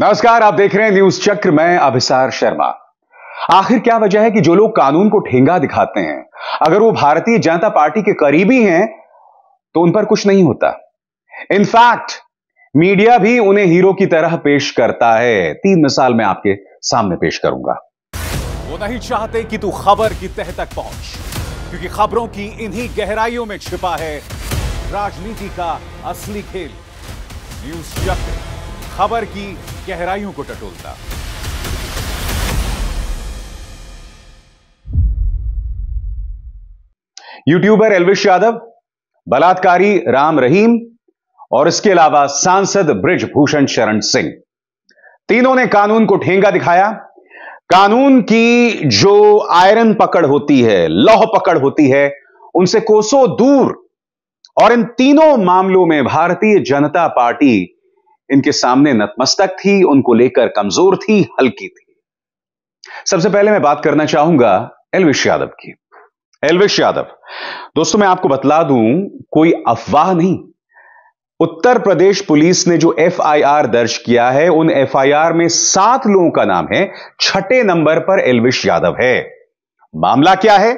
नमस्कार आप देख रहे हैं न्यूज चक्र में अभिसार शर्मा आखिर क्या वजह है कि जो लोग कानून को ठेंगा दिखाते हैं अगर वो भारतीय जनता पार्टी के करीबी हैं तो उन पर कुछ नहीं होता इनफैक्ट मीडिया भी उन्हें हीरो की तरह पेश करता है तीन मिसाल मैं आपके सामने पेश करूंगा वो नहीं चाहते कि तू खबर की तह तक पहुंच क्योंकि खबरों की इन्हीं गहराइयों में छिपा है राजनीति का असली खेल न्यूज चक्र खबर की गहराइयों को टटोलता यूट्यूबर एलविश यादव बलात्कारी राम रहीम और इसके अलावा सांसद ब्रिजभूषण शरण सिंह तीनों ने कानून को ठेंगा दिखाया कानून की जो आयरन पकड़ होती है लौह पकड़ होती है उनसे कोसों दूर और इन तीनों मामलों में भारतीय जनता पार्टी इनके सामने नतमस्तक थी उनको लेकर कमजोर थी हल्की थी सबसे पहले मैं बात करना चाहूंगा एलविश यादव की एलविश यादव दोस्तों मैं आपको बतला दूं कोई अफवाह नहीं उत्तर प्रदेश पुलिस ने जो एफआईआर दर्ज किया है उन एफआईआर में सात लोगों का नाम है छठे नंबर पर एलविश यादव है मामला क्या है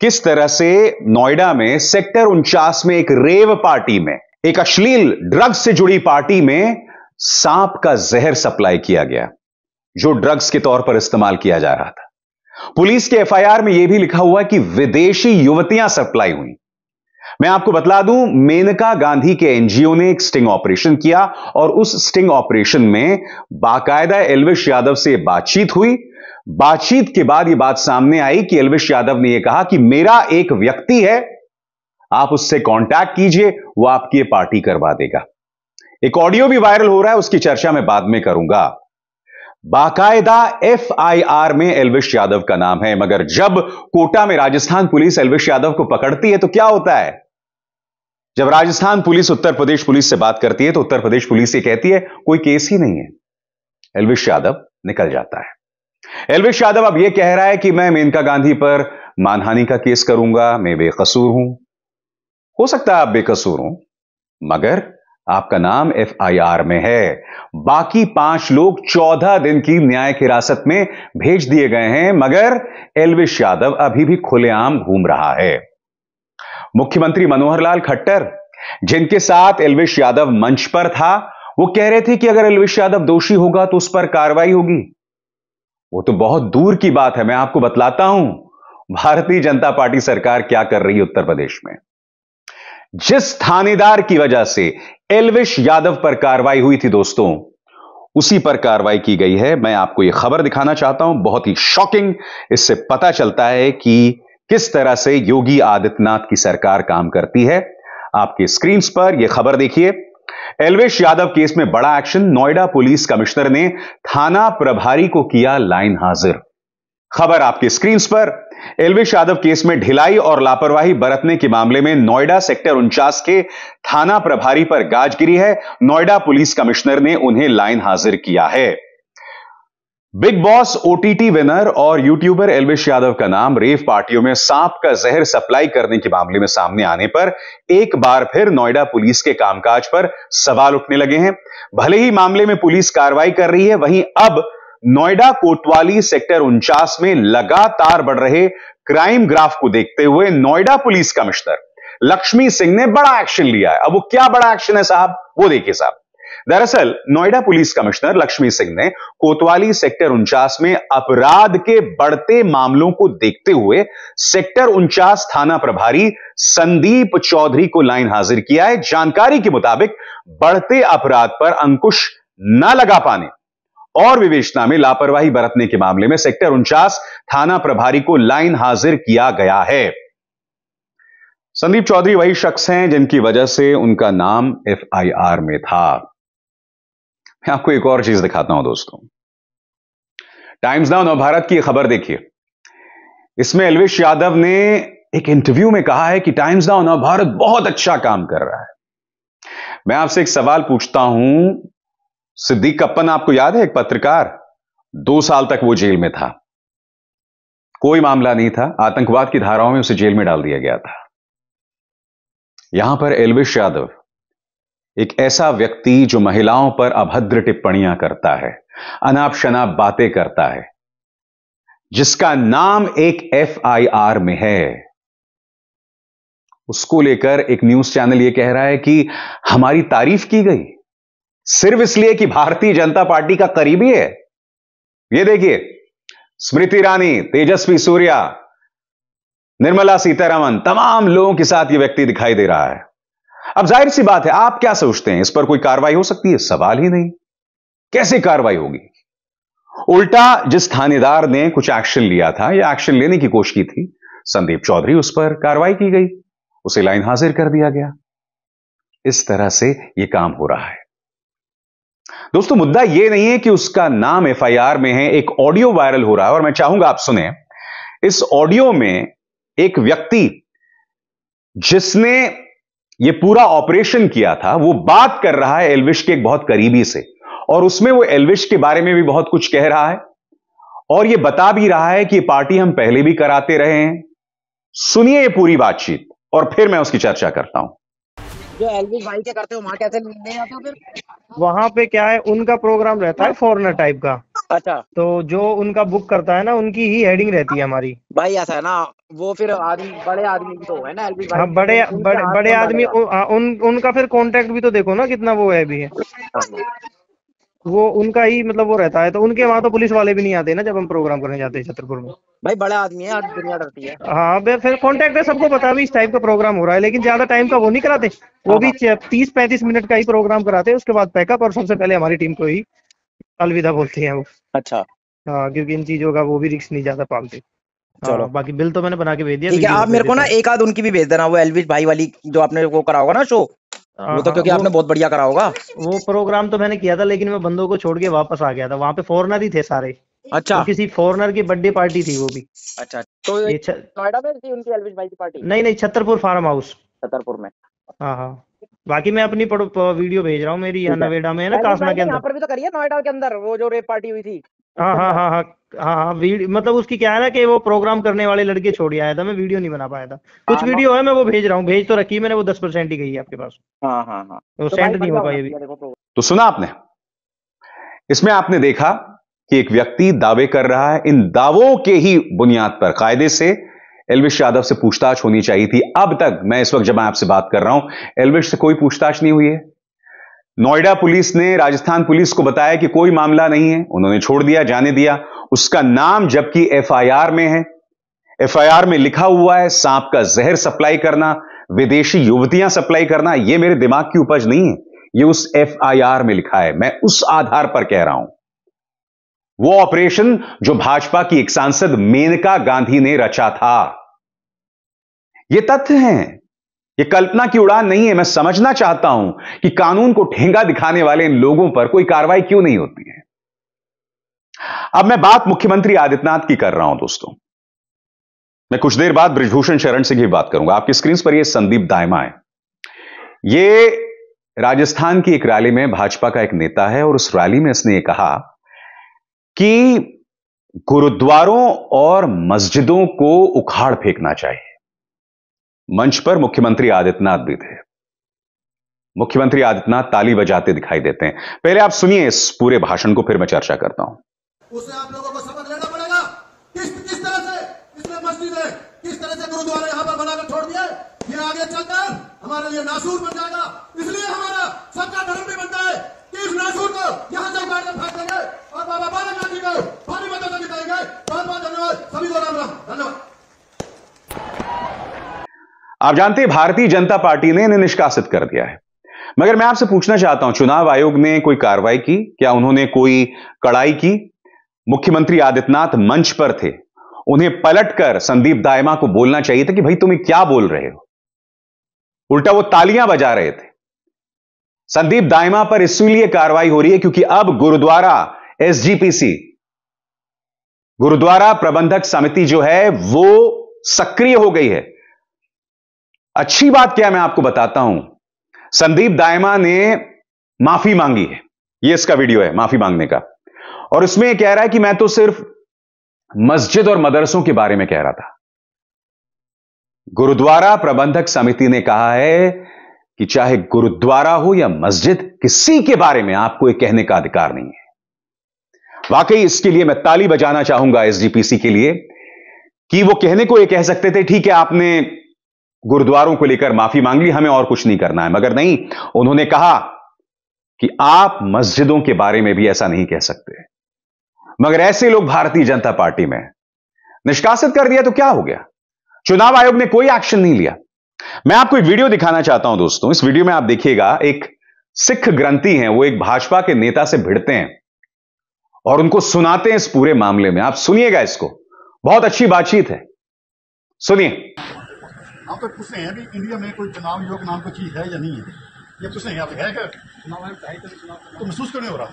किस तरह से नोएडा में सेक्टर उनचास में एक रेव पार्टी में एक अश्लील ड्रग्स से जुड़ी पार्टी में सांप का जहर सप्लाई किया गया जो ड्रग्स के तौर पर इस्तेमाल किया जा रहा था पुलिस के एफआईआर में यह भी लिखा हुआ कि विदेशी युवतियां सप्लाई हुई मैं आपको बता दूं मेनका गांधी के एनजीओ ने एक स्टिंग ऑपरेशन किया और उस स्टिंग ऑपरेशन में बाकायदा एलविश यादव से बातचीत हुई बातचीत के बाद यह बात सामने आई कि एलविश यादव ने यह कहा कि मेरा एक व्यक्ति है आप उससे कांटेक्ट कीजिए वो आपकी ये पार्टी करवा देगा एक ऑडियो भी वायरल हो रहा है उसकी चर्चा मैं बाद में करूंगा बाकायदा एफ में एलविश यादव का नाम है मगर जब कोटा में राजस्थान पुलिस एलविश यादव को पकड़ती है तो क्या होता है जब राजस्थान पुलिस उत्तर प्रदेश पुलिस से बात करती है तो उत्तर प्रदेश पुलिस ये कहती है कोई केस ही नहीं है एलविश यादव निकल जाता है एलविश यादव अब यह कह रहा है कि मैं मेनका गांधी पर मानहानि का केस करूंगा मैं बेकसूर हूं हो सकता है आप बेकसूर हो मगर आपका नाम एफआईआर में है बाकी पांच लोग चौदह दिन की न्यायिक हिरासत में भेज दिए गए हैं मगर एलविश यादव अभी भी खुलेआम घूम रहा है मुख्यमंत्री मनोहर लाल खट्टर जिनके साथ एलविश यादव मंच पर था वो कह रहे थे कि अगर एलविश यादव दोषी होगा तो उस पर कार्रवाई होगी वो तो बहुत दूर की बात है मैं आपको बतलाता हूं भारतीय जनता पार्टी सरकार क्या कर रही है उत्तर प्रदेश में जिस थानेदार की वजह से एलविश यादव पर कार्रवाई हुई थी दोस्तों उसी पर कार्रवाई की गई है मैं आपको यह खबर दिखाना चाहता हूं बहुत ही शॉकिंग इससे पता चलता है कि किस तरह से योगी आदित्यनाथ की सरकार काम करती है आपके स्क्रीन पर यह खबर देखिए एलवेश यादव केस में बड़ा एक्शन नोएडा पुलिस कमिश्नर ने थाना प्रभारी को किया लाइन हाजिर खबर आपके स्क्रीन पर एलवेश यादव केस में ढिलाई और लापरवाही बरतने के मामले में नोएडा सेक्टर उनचास के थाना प्रभारी पर गाज गिरी है नोएडा पुलिस कमिश्नर ने उन्हें लाइन हाजिर किया है बिग बॉस ओटीटी विनर और यूट्यूबर एलवेश यादव का नाम रेव पार्टियों में सांप का जहर सप्लाई करने के मामले में सामने आने पर एक बार फिर नोएडा पुलिस के कामकाज पर सवाल उठने लगे हैं भले ही मामले में पुलिस कार्रवाई कर रही है वहीं अब नोएडा कोतवाली सेक्टर उनचास में लगातार बढ़ रहे क्राइम ग्राफ को देखते हुए नोएडा पुलिस कमिश्नर लक्ष्मी सिंह ने बड़ा एक्शन लिया है अब वो क्या बड़ा एक्शन है साहब वो देखिए साहब दरअसल नोएडा पुलिस कमिश्नर लक्ष्मी सिंह ने कोतवाली सेक्टर उनचास में अपराध के बढ़ते मामलों को देखते हुए सेक्टर उनचास थाना प्रभारी संदीप चौधरी को लाइन हाजिर किया है जानकारी के मुताबिक बढ़ते अपराध पर अंकुश न लगा पाने और विवेचना में लापरवाही बरतने के मामले में सेक्टर उनचास थाना प्रभारी को लाइन हाजिर किया गया है संदीप चौधरी वही शख्स हैं जिनकी वजह से उनका नाम एफआईआर में था मैं आपको एक और चीज दिखाता हूं दोस्तों टाइम्स नाउ नवभारत की खबर देखिए इसमें अलवेश यादव ने एक इंटरव्यू में कहा है कि टाइम्स नाउ नवभारत बहुत अच्छा काम कर रहा है मैं आपसे एक सवाल पूछता हूं सिद्दीक कप्पन आपको याद है एक पत्रकार दो साल तक वो जेल में था कोई मामला नहीं था आतंकवाद की धाराओं में उसे जेल में डाल दिया गया था यहां पर एलविश यादव एक ऐसा व्यक्ति जो महिलाओं पर अभद्र टिप्पणियां करता है अनाप शनाप बातें करता है जिसका नाम एक एफआईआर में है उसको लेकर एक न्यूज चैनल यह कह रहा है कि हमारी तारीफ की गई सिर्फ इसलिए कि भारतीय जनता पार्टी का करीबी है ये देखिए स्मृति ईरानी तेजस्वी सूर्या निर्मला सीतारामन तमाम लोगों के साथ ये व्यक्ति दिखाई दे रहा है अब जाहिर सी बात है आप क्या सोचते हैं इस पर कोई कार्रवाई हो सकती है सवाल ही नहीं कैसे कार्रवाई होगी उल्टा जिस थानेदार ने कुछ एक्शन लिया था या एक्शन लेने की कोशिश की थी संदीप चौधरी उस पर कार्रवाई की गई उसे लाइन हाजिर कर दिया गया इस तरह से यह काम हो रहा है दोस्तों मुद्दा यह नहीं है कि उसका नाम एफआईआर में है एक ऑडियो वायरल हो रहा है और मैं चाहूंगा आप सुने इस ऑडियो में एक व्यक्ति जिसने ये पूरा ऑपरेशन किया था वो बात कर रहा है एलविश के एक बहुत करीबी से और उसमें वो एलविश के बारे में भी बहुत कुछ कह रहा है और ये बता भी रहा है कि पार्टी हम पहले भी कराते रहे हैं सुनिए ये पूरी बातचीत और फिर मैं उसकी चर्चा करता हूं जो एलविस भाई के करते हो वहाँ कैसे मिलने जाते हो फिर वहाँ पे क्या है उनका प्रोग्राम रहता है फॉरनर टाइप का अच्छा तो जो उनका बुक करता है ना उनकी ही हेडिंग रहती है हमारी भाई ऐसा है ना वो फिर आदमी बड़े आदमी तो है ना एलबी भाई हाँ, बड़े बड़े बड़े आदमी हाँ, उन उनका फिर कांटेक्ट भी तो देखो ना कितना वो है भी है हाँ, वो उनका ही मतलब वो रहता है तो उनके वहाँ तो पुलिस वाले भी नहीं आते ना जब हम प्रोग्राम करने जाते हैं छतरपुर में भाई बड़ा आदमी है दुनिया डरती है हाँ बे फिर कॉन्टेक्ट है सबको पता भी इस टाइप का प्रोग्राम हो रहा है लेकिन ज्यादा टाइम का वो नहीं कराते वो भी तीस पैंतीस मिनट का ही प्रोग्राम कराते हैं उसके बाद पैकअप और सबसे पहले हमारी टीम को ही अलविदा बोलते हैं वो अच्छा हाँ क्योंकि इन चीजों का वो भी रिक्स नहीं ज्यादा पालते चलो हाँ, बाकी बिल तो मैंने बना के भेज दिया तो आप मेरे को ना एक आध उनकी भी भेज देना वो एलविश भाई वाली जो आपने वो करा होगा ना शो वो तो हाँ, क्योंकि आपने बहुत बढ़िया करा होगा वो प्रोग्राम तो मैंने किया था लेकिन मैं बंदों को छोड़ के वापस आ गया था वहाँ पे फॉरनर ही थे सारे अच्छा तो किसी फॉरनर की बर्थडे पार्टी थी वो भी अच्छा तो ये नोएडा में थी उनकी एलविश भाई की पार्टी नहीं नहीं छतरपुर फार्म हाउस छतरपुर में हाँ हाँ बाकी मैं अपनी वीडियो भेज रहा हूँ मेरी नोएडा में ना कासना के अंदर पर भी तो करिए नोएडा के अंदर वो जो रेप पार्टी हुई थी हाँ हाँ हाँ हाँ हाँ हाँ मतलब उसकी क्या है ना कि वो प्रोग्राम करने वाले लड़के छोड़ आया था मैं वीडियो नहीं बना पाया था हाँ, कुछ हाँ, वीडियो है मैं वो भेज रहा हूँ भेज तो रखी मैंने वो दस परसेंट ही गई है आपके पास हाँ हाँ हाँ तो, तो सेंड नहीं हो पाई अभी तो-, तो सुना आपने इसमें आपने देखा कि एक व्यक्ति दावे कर रहा है इन दावों के ही बुनियाद पर कायदे से एलविश यादव से पूछताछ होनी चाहिए थी अब तक मैं इस वक्त जब मैं आपसे बात कर रहा हूं एलविश से कोई पूछताछ नहीं हुई है नोएडा पुलिस ने राजस्थान पुलिस को बताया कि कोई मामला नहीं है उन्होंने छोड़ दिया जाने दिया उसका नाम जबकि एफआईआर में है एफआईआर में लिखा हुआ है सांप का जहर सप्लाई करना विदेशी युवतियां सप्लाई करना यह मेरे दिमाग की उपज नहीं है यह उस एफआईआर में लिखा है मैं उस आधार पर कह रहा हूं वो ऑपरेशन जो भाजपा की एक सांसद मेनका गांधी ने रचा था ये तथ्य हैं यह कल्पना की उड़ान नहीं है मैं समझना चाहता हूं कि कानून को ठेंगा दिखाने वाले इन लोगों पर कोई कार्रवाई क्यों नहीं होती है अब मैं बात मुख्यमंत्री आदित्यनाथ की कर रहा हूं दोस्तों मैं कुछ देर बाद ब्रिजभूषण शरण सिंह की बात करूंगा आपकी स्क्रीन पर यह संदीप दायमा है ये राजस्थान की एक रैली में भाजपा का एक नेता है और उस रैली में इसने कहा कि गुरुद्वारों और मस्जिदों को उखाड़ फेंकना चाहिए मंच पर मुख्यमंत्री आदित्यनाथ भी थे मुख्यमंत्री आदित्यनाथ ताली बजाते दिखाई देते हैं पहले आप सुनिए इस पूरे भाषण को फिर मैं चर्चा करता हूं उसे आप लोगों को समझ लेना पड़ेगा किस किस तरह से इसने मस्जिद है किस तरह से गुरुद्वारा यहाँ पर बनाकर छोड़ दिया ये आगे चलकर हमारे लिए नासूर बन जाएगा इसलिए हमारा सबका धर्म भी बनता है कि इस नासूर को यहाँ से काट कर फेंक देंगे और बाबा आप जानते हैं भारतीय जनता पार्टी ने इन्हें निष्कासित कर दिया है मगर मैं आपसे पूछना चाहता हूं चुनाव आयोग ने कोई कार्रवाई की क्या उन्होंने कोई कड़ाई की मुख्यमंत्री आदित्यनाथ मंच पर थे उन्हें पलटकर संदीप दायमा को बोलना चाहिए था कि भाई तुम्हें क्या बोल रहे हो उल्टा वो तालियां बजा रहे थे संदीप दायमा पर इसलिए कार्रवाई हो रही है क्योंकि अब गुरुद्वारा एसजीपीसी गुरुद्वारा प्रबंधक समिति जो है वो सक्रिय हो गई है अच्छी बात क्या मैं आपको बताता हूं संदीप दायमा ने माफी मांगी है ये इसका वीडियो है माफी मांगने का और उसमें कह रहा है कि मैं तो सिर्फ मस्जिद और मदरसों के बारे में कह रहा था गुरुद्वारा प्रबंधक समिति ने कहा है कि चाहे गुरुद्वारा हो या मस्जिद किसी के बारे में आपको ये कहने का अधिकार नहीं है वाकई इसके लिए मैं ताली बजाना चाहूंगा एसजीपीसी के लिए कि वो कहने को ये कह सकते थे ठीक है आपने गुरुद्वारों को लेकर माफी मांग ली हमें और कुछ नहीं करना है मगर नहीं उन्होंने कहा कि आप मस्जिदों के बारे में भी ऐसा नहीं कह सकते मगर ऐसे लोग भारतीय जनता पार्टी में निष्कासित कर दिया तो क्या हो गया चुनाव आयोग ने कोई एक्शन नहीं लिया मैं आपको एक वीडियो दिखाना चाहता हूं दोस्तों इस वीडियो में आप देखिएगा एक सिख ग्रंथी हैं वो एक भाजपा के नेता से भिड़ते हैं और उनको सुनाते हैं इस पूरे मामले में आप सुनिएगा इसको बहुत अच्छी बातचीत है सुनिए हम तो पूछते हैं भी इंडिया में कोई चुनाव योग नाम कोई चीज़ है या नहीं है ये पूछते हैं आप है क्या तो महसूस क्यों नहीं हो रहा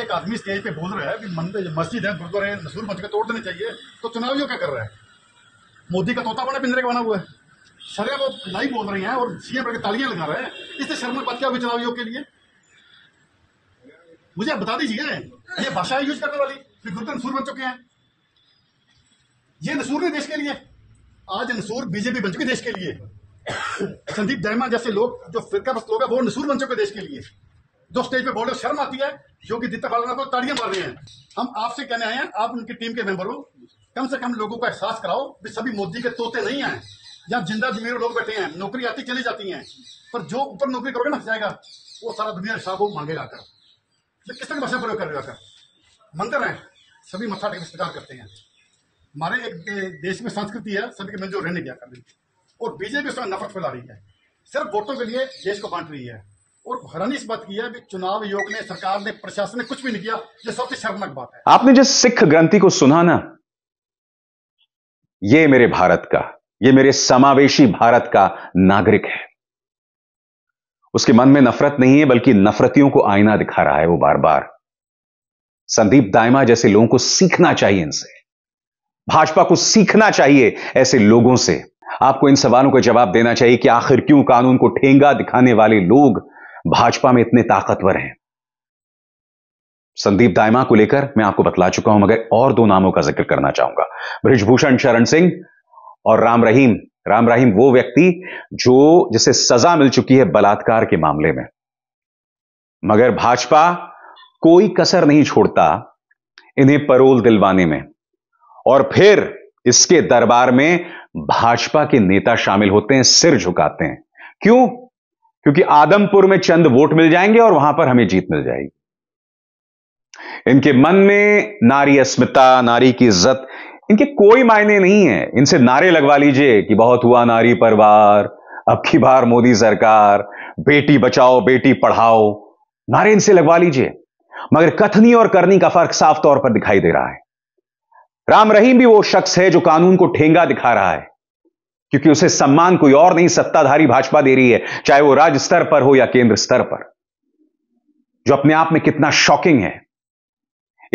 एक आदमी स्टेज पे बोल रहा है कि मंदिर मस्जिद है गुरुद्वारे है नसूर मस्जिद तोड़ देने चाहिए तो चुनाव योग क्या कर रहा है मोदी का तोता बना पिंजरे का बना हुआ है शरे वो नहीं बोल रही हैं और सीएम पर तालियां लगा रहे हैं इससे शर्म पद क्या चुनाव योग के लिए मुझे आप बता दीजिए ये भाषा यूज करने वाली फिर गुरुद्वारे नसूर बन चुके हैं ये नसूर है देश के लिए आज नसूर बीजेपी बन चुके देश के लिए संदीप जयमा जैसे लोग जो फिरका बस लोग हैं वो नसूर बन चुके देश के लिए जो स्टेज पे बोल शर्म आती है योगी आदित्य बालनाथ को ताड़ियां मार रहे हैं हम आपसे कहने आए हैं आप उनकी टीम के मेंबर हो कम से कम लोगों को एहसास कराओ कि सभी मोदी के तोते नहीं हैं यहाँ जिंदा जमीर लोग बैठे हैं नौकरी आती चली जाती है पर जो ऊपर नौकरी करोगे ना जाएगा वो सारा दुनिया हिसाब मांगे जाकर तो किस तरह भाषा प्रयोग करेगा जाकर मंदिर है सभी मत्था टेक स्वीकार करते हैं हमारे एक देश में संस्कृति है सभी के मिलजुल रहने क्या कर की और बीजेपी उसमें नफरत फैला रही है सिर्फ वोटों के लिए देश को बांट रही है और हैरानी इस बात की है कि चुनाव आयोग ने सरकार ने प्रशासन ने कुछ भी नहीं किया ये सबसे शर्मनाक बात है आपने जो सिख ग्रंथि को सुना ना ये मेरे भारत का ये मेरे समावेशी भारत का नागरिक है उसके मन में नफरत नहीं है बल्कि नफरतियों को आईना दिखा रहा है वो बार बार संदीप दायमा जैसे लोगों को सीखना चाहिए इनसे भाजपा को सीखना चाहिए ऐसे लोगों से आपको इन सवालों का जवाब देना चाहिए कि आखिर क्यों कानून को ठेंगा दिखाने वाले लोग भाजपा में इतने ताकतवर हैं संदीप दायमा को लेकर मैं आपको बतला चुका हूं मगर और दो नामों का जिक्र करना चाहूंगा ब्रिजभूषण शरण सिंह और राम रहीम राम रहीम वो व्यक्ति जो जिसे सजा मिल चुकी है बलात्कार के मामले में मगर भाजपा कोई कसर नहीं छोड़ता इन्हें परोल दिलवाने में और फिर इसके दरबार में भाजपा के नेता शामिल होते हैं सिर झुकाते हैं क्यों क्योंकि आदमपुर में चंद वोट मिल जाएंगे और वहां पर हमें जीत मिल जाएगी इनके मन में नारी अस्मिता नारी की इज्जत इनके कोई मायने नहीं है इनसे नारे लगवा लीजिए कि बहुत हुआ नारी परिवार अब की बार मोदी सरकार बेटी बचाओ बेटी पढ़ाओ नारे इनसे लगवा लीजिए मगर कथनी और करनी का फर्क साफ तौर पर दिखाई दे रहा है राम रहीम भी वो शख्स है जो कानून को ठेंगा दिखा रहा है क्योंकि उसे सम्मान कोई और नहीं सत्ताधारी भाजपा दे रही है चाहे वो राज्य स्तर पर हो या केंद्र स्तर पर जो अपने आप में कितना शॉकिंग है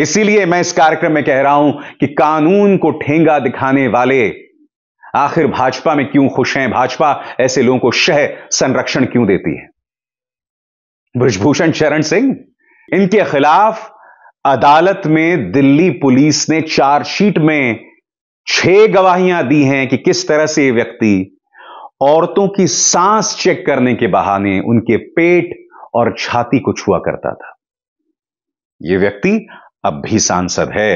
इसीलिए मैं इस कार्यक्रम में कह रहा हूं कि कानून को ठेंगा दिखाने वाले आखिर भाजपा में क्यों खुश हैं भाजपा ऐसे लोगों को शह संरक्षण क्यों देती है ब्रजभूषण शरण सिंह इनके खिलाफ अदालत में दिल्ली पुलिस ने चार्जशीट में छह गवाहियां दी हैं कि किस तरह से यह व्यक्ति औरतों की सांस चेक करने के बहाने उनके पेट और छाती को छुआ करता था यह व्यक्ति अब भी सांसद है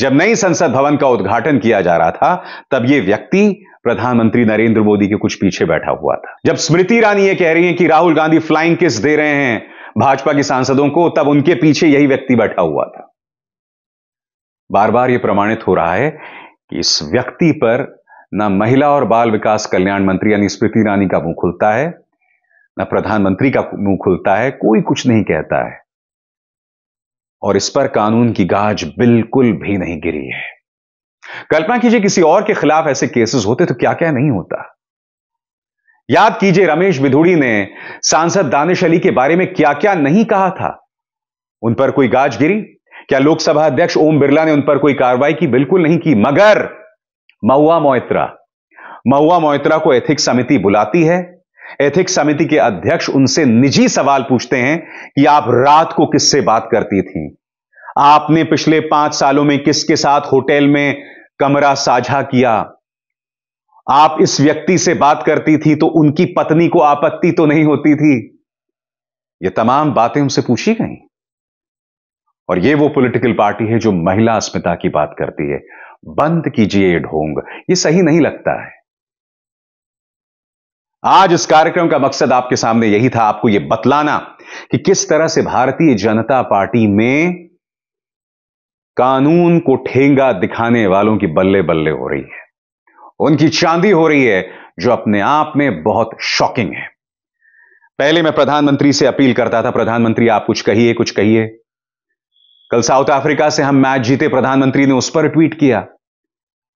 जब नई संसद भवन का उद्घाटन किया जा रहा था तब यह व्यक्ति प्रधानमंत्री नरेंद्र मोदी के कुछ पीछे बैठा हुआ था जब स्मृति ईरानी यह कह रही है कि राहुल गांधी फ्लाइंग किस दे रहे हैं भाजपा के सांसदों को तब उनके पीछे यही व्यक्ति बैठा हुआ था बार बार यह प्रमाणित हो रहा है कि इस व्यक्ति पर न महिला और बाल विकास कल्याण मंत्री यानी स्मृति ईरानी का मुंह खुलता है न प्रधानमंत्री का मुंह खुलता है कोई कुछ नहीं कहता है और इस पर कानून की गाज बिल्कुल भी नहीं गिरी है कल्पना कीजिए किसी और के खिलाफ ऐसे केसेस होते तो क्या क्या नहीं होता याद कीजिए रमेश विधुड़ी ने सांसद दानिश अली के बारे में क्या क्या नहीं कहा था उन पर कोई गाज गिरी क्या लोकसभा अध्यक्ष ओम बिरला ने उन पर कोई कार्रवाई की बिल्कुल नहीं की मगर महुआ मोइत्रा महुआ मोइत्रा को एथिक्स समिति बुलाती है एथिक्स समिति के अध्यक्ष उनसे निजी सवाल पूछते हैं कि आप रात को किससे बात करती थी आपने पिछले पांच सालों में किसके साथ होटल में कमरा साझा किया आप इस व्यक्ति से बात करती थी तो उनकी पत्नी को आपत्ति तो नहीं होती थी ये तमाम बातें उनसे पूछी गई और ये वो पॉलिटिकल पार्टी है जो महिला अस्मिता की बात करती है बंद कीजिए ये ढोंग ये सही नहीं लगता है आज इस कार्यक्रम का मकसद आपके सामने यही था आपको यह बतलाना कि किस तरह से भारतीय जनता पार्टी में कानून को ठेंगा दिखाने वालों की बल्ले बल्ले हो रही है उनकी चांदी हो रही है जो अपने आप में बहुत शॉकिंग है पहले मैं प्रधानमंत्री से अपील करता था प्रधानमंत्री आप कुछ कहिए कुछ कहिए कल साउथ अफ्रीका से हम मैच जीते प्रधानमंत्री ने उस पर ट्वीट किया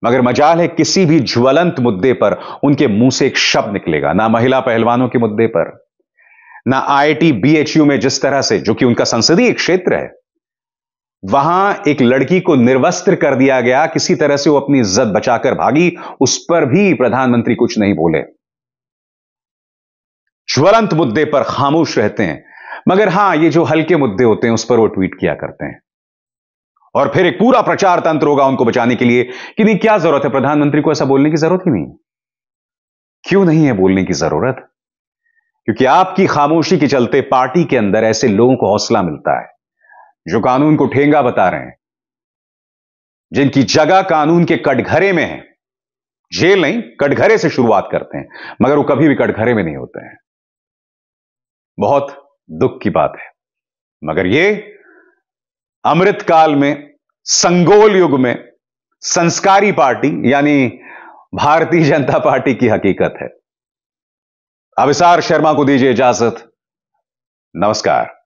मगर मजाल है किसी भी ज्वलंत मुद्दे पर उनके मुंह से एक शब्द निकलेगा ना महिला पहलवानों के मुद्दे पर ना आईटी बीएचयू में जिस तरह से जो कि उनका संसदीय क्षेत्र है वहां एक लड़की को निर्वस्त्र कर दिया गया किसी तरह से वो अपनी इज्जत बचाकर भागी उस पर भी प्रधानमंत्री कुछ नहीं बोले ज्वलंत मुद्दे पर खामोश रहते हैं मगर हां ये जो हल्के मुद्दे होते हैं उस पर वो ट्वीट किया करते हैं और फिर एक पूरा प्रचार तंत्र होगा उनको बचाने के लिए कि नहीं क्या जरूरत है प्रधानमंत्री को ऐसा बोलने की जरूरत ही नहीं क्यों नहीं है बोलने की जरूरत क्योंकि आपकी खामोशी के चलते पार्टी के अंदर ऐसे लोगों को हौसला मिलता है जो कानून को ठेंगा बता रहे हैं जिनकी जगह कानून के कटघरे में है जेल नहीं कटघरे से शुरुआत करते हैं मगर वो कभी भी कटघरे में नहीं होते हैं बहुत दुख की बात है मगर ये अमृत काल में संगोल युग में संस्कारी पार्टी यानी भारतीय जनता पार्टी की हकीकत है अविसार शर्मा को दीजिए इजाजत नमस्कार